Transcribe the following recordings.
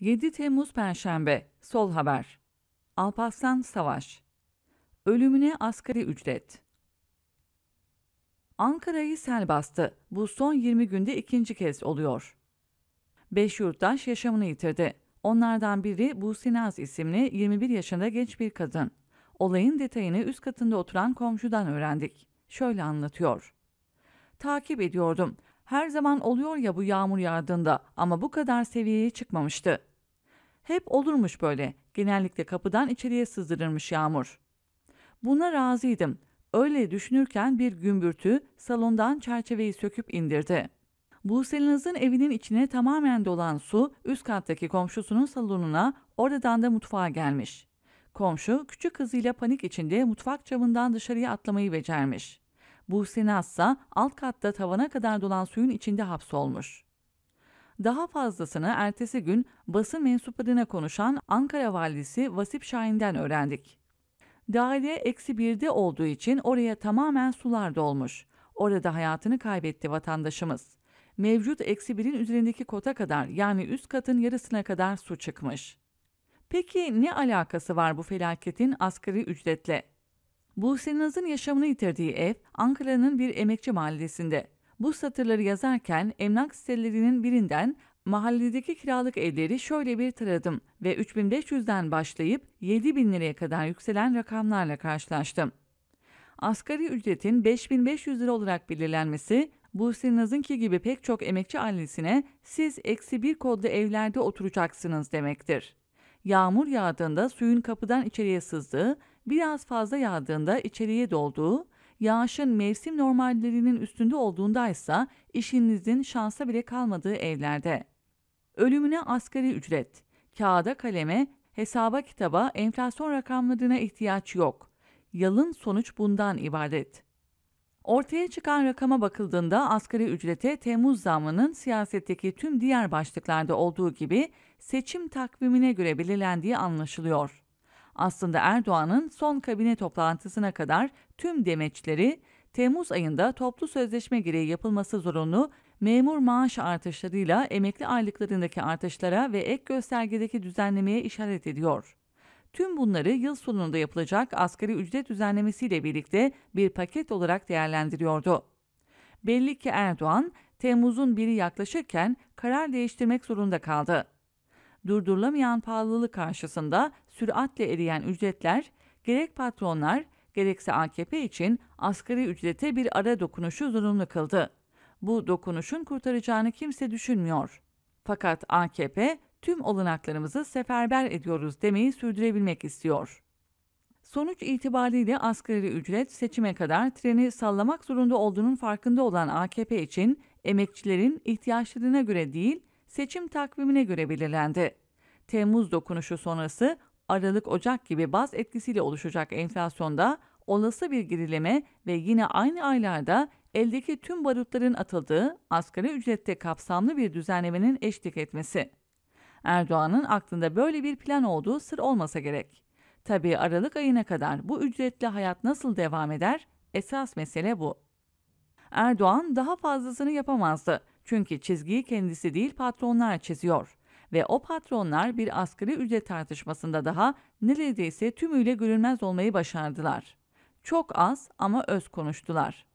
7 Temmuz Perşembe Sol Haber Alparslan Savaş Ölümüne asgari ücret Ankara'yı sel bastı. Bu son 20 günde ikinci kez oluyor. Beş yurttaş yaşamını yitirdi. Onlardan biri Businaz isimli 21 yaşında genç bir kadın. Olayın detayını üst katında oturan komşudan öğrendik. Şöyle anlatıyor. Takip ediyordum. Her zaman oluyor ya bu yağmur yağdığında ama bu kadar seviyeye çıkmamıştı. Hep olurmuş böyle. Genellikle kapıdan içeriye sızdırırmış yağmur. Buna razıydım. Öyle düşünürken bir gümbürtü salondan çerçeveyi söküp indirdi. Buse'nin evinin içine tamamen dolan su üst kattaki komşusunun salonuna oradan da mutfağa gelmiş. Komşu küçük kızıyla panik içinde mutfak camından dışarıya atlamayı becermiş. Buse Nassa alt katta tavana kadar dolan suyun içinde hapsolmuş. Daha fazlasını ertesi gün basın mensuplarına konuşan Ankara valisi Vasip Şahin'den öğrendik. Daire eksi birde olduğu için oraya tamamen sular dolmuş. Orada hayatını kaybetti vatandaşımız. Mevcut eksi birin üzerindeki kota kadar yani üst katın yarısına kadar su çıkmış. Peki ne alakası var bu felaketin asgari ücretle? Buse Naz'ın yaşamını yitirdiği ev Ankara'nın bir emekçi mahallesinde. Bu satırları yazarken emlak sitelerinin birinden mahalledeki kiralık evleri şöyle bir taradım ve 3500'den başlayıp 7000 liraya kadar yükselen rakamlarla karşılaştım. Asgari ücretin 5500 lira olarak belirlenmesi Buse Naz'ınki gibi pek çok emekçi ailesine siz eksi bir kodlu evlerde oturacaksınız demektir. Yağmur yağdığında suyun kapıdan içeriye sızdığı biraz fazla yağdığında içeriye dolduğu, yağışın mevsim normallerinin üstünde olduğundaysa işinizin şansa bile kalmadığı evlerde. Ölümüne asgari ücret, kağıda kaleme, hesaba kitaba, enflasyon rakamlarına ihtiyaç yok. Yalın sonuç bundan ibaret. Ortaya çıkan rakama bakıldığında asgari ücrete Temmuz zammının siyasetteki tüm diğer başlıklarda olduğu gibi seçim takvimine göre belirlendiği anlaşılıyor. Aslında Erdoğan'ın son kabine toplantısına kadar tüm demeçleri Temmuz ayında toplu sözleşme gereği yapılması zorunlu memur maaş artışlarıyla emekli aylıklarındaki artışlara ve ek göstergedeki düzenlemeye işaret ediyor. Tüm bunları yıl sonunda yapılacak asgari ücret düzenlemesiyle birlikte bir paket olarak değerlendiriyordu. Belli ki Erdoğan, Temmuz'un biri yaklaşırken karar değiştirmek zorunda kaldı. Durdurulamayan pahalılık karşısında süratle eriyen ücretler gerek patronlar gerekse AKP için asgari ücrete bir ara dokunuşu zorunlu kıldı. Bu dokunuşun kurtaracağını kimse düşünmüyor. Fakat AKP tüm olanaklarımızı seferber ediyoruz demeyi sürdürebilmek istiyor. Sonuç itibariyle asgari ücret seçime kadar treni sallamak zorunda olduğunun farkında olan AKP için emekçilerin ihtiyaçlarına göre değil, seçim takvimine göre belirlendi. Temmuz dokunuşu sonrası Aralık-Ocak gibi baz etkisiyle oluşacak enflasyonda olası bir gerileme ve yine aynı aylarda eldeki tüm barutların atıldığı asgari ücrette kapsamlı bir düzenlemenin eşlik etmesi. Erdoğan'ın aklında böyle bir plan olduğu sır olmasa gerek. Tabi Aralık ayına kadar bu ücretli hayat nasıl devam eder? Esas mesele bu. Erdoğan daha fazlasını yapamazdı. Çünkü çizgiyi kendisi değil patronlar çiziyor ve o patronlar bir asgari ücret tartışmasında daha neredeyse tümüyle görünmez olmayı başardılar. Çok az ama öz konuştular.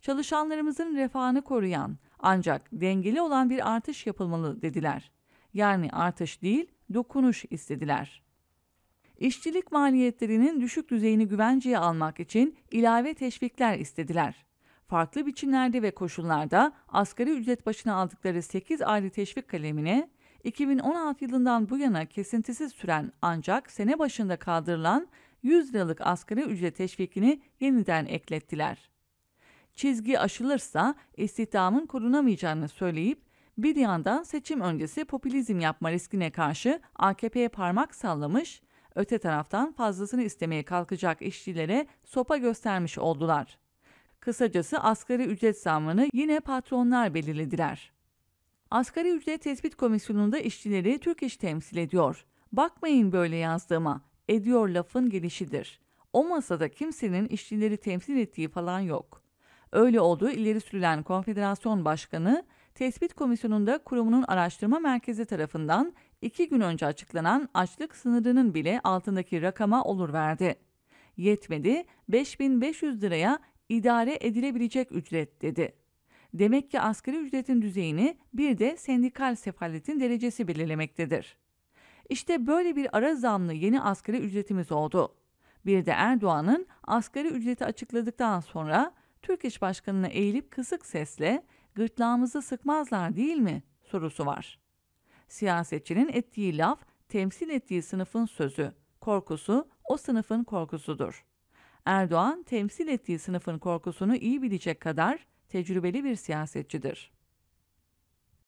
Çalışanlarımızın refahını koruyan ancak dengeli olan bir artış yapılmalı dediler. Yani artış değil, dokunuş istediler.'' İşçilik maliyetlerinin düşük düzeyini güvenceye almak için ilave teşvikler istediler. Farklı biçimlerde ve koşullarda asgari ücret başına aldıkları 8 ayrı teşvik kalemine 2016 yılından bu yana kesintisiz süren ancak sene başında kaldırılan 100 liralık asgari ücret teşvikini yeniden eklettiler. Çizgi aşılırsa istihdamın korunamayacağını söyleyip bir yandan seçim öncesi popülizm yapma riskine karşı AKP'ye parmak sallamış, öte taraftan fazlasını istemeye kalkacak işçilere sopa göstermiş oldular. Kısacası asgari ücret zammını yine patronlar belirlediler. Asgari ücret tespit komisyonunda işçileri Türk İş temsil ediyor. Bakmayın böyle yazdığıma, ediyor lafın gelişidir. O masada kimsenin işçileri temsil ettiği falan yok. Öyle olduğu ileri sürülen konfederasyon başkanı, tespit komisyonunda kurumunun araştırma merkezi tarafından iki gün önce açıklanan açlık sınırının bile altındaki rakama olur verdi. Yetmedi, 5500 liraya idare edilebilecek ücret dedi. Demek ki asgari ücretin düzeyini bir de sendikal sefaletin derecesi belirlemektedir. İşte böyle bir ara zamlı yeni asgari ücretimiz oldu. Bir de Erdoğan'ın asgari ücreti açıkladıktan sonra Türk İş Başkanı'na eğilip kısık sesle gırtlağımızı sıkmazlar değil mi sorusu var. Siyasetçinin ettiği laf temsil ettiği sınıfın sözü, korkusu o sınıfın korkusudur. Erdoğan temsil ettiği sınıfın korkusunu iyi bilecek kadar tecrübeli bir siyasetçidir.